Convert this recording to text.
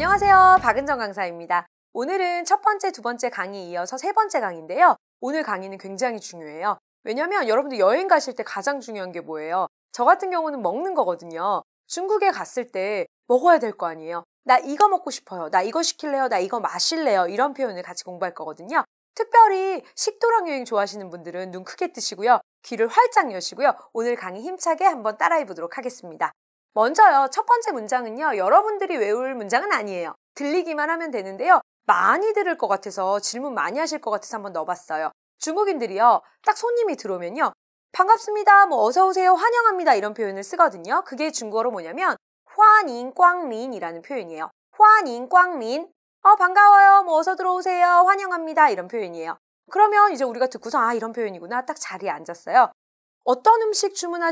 안녕하세요. 박은정 강사입니다. 오늘은 첫 번째, 두 번째 강의 이어서 세 번째 강의인데요. 오늘 강의는 굉장히 중요해요. 왜냐면 여러분들 여행 가실 때 가장 중요한 게 뭐예요? 저 같은 경우는 먹는 거거든요. 중국에 갔을 때 먹어야 될 거 아니에요. 나 이거 먹고 싶어요. 나 이거 시킬래요. 나 이거 마실래요. 이런 표현을 같이 공부할 거거든요. 특별히 식도락 여행 좋아하시는 분들은 눈 크게 뜨시고요. 귀를 활짝 여시고요. 오늘 강의 힘차게 한번 따라해 보도록 하겠습니다. 먼저요, 첫 번째 문장은요, 여러분들이 외울 문장은 아니에요. 들리기만 하면 되는데요. 많이 들을 것 같아서 질문 많이 하실 것 같아서 한번 넣어봤어요. 중국인들이요딱 손님이 들어오면요. 반갑습니다, 뭐 어서오세요, 환영합니다 이런 표현을 쓰거든요. 그게 중국어로 뭐냐면 환인꽝린이라는 표현이에요. 환인꽝린, 어 반가워요, 뭐 어서 들어오세요, 환영합니다 이런 표현이에요. 그러면 이제 우리가 듣고서 아 이런 표현이구나 딱 자리에 앉았어요. 어떤 음식 주문하실